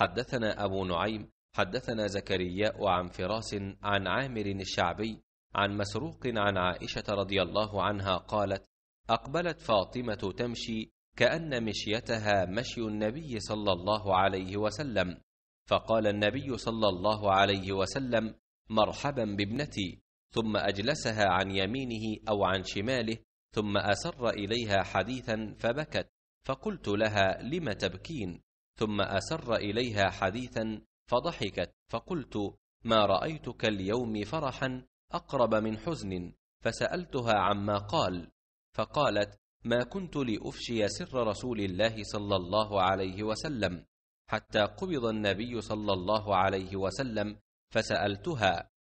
حدثنا أبو نعيم حدثنا زكرياء عن فراس عن عامر الشعبي عن مسروق عن عائشة رضي الله عنها قالت أقبلت فاطمة تمشي كأن مشيتها مشي النبي صلى الله عليه وسلم فقال النبي صلى الله عليه وسلم مرحبا بابنتي ثم أجلسها عن يمينه أو عن شماله ثم أسر إليها حديثا فبكت فقلت لها لم تبكين ثم أسر إليها حديثا فضحكت فقلت ما رأيتك اليوم فرحا أقرب من حزن فسألتها عما قال فقالت ما كنت لأفشي سر رسول الله صلى الله عليه وسلم حتى قبض النبي صلى الله عليه وسلم فسألتها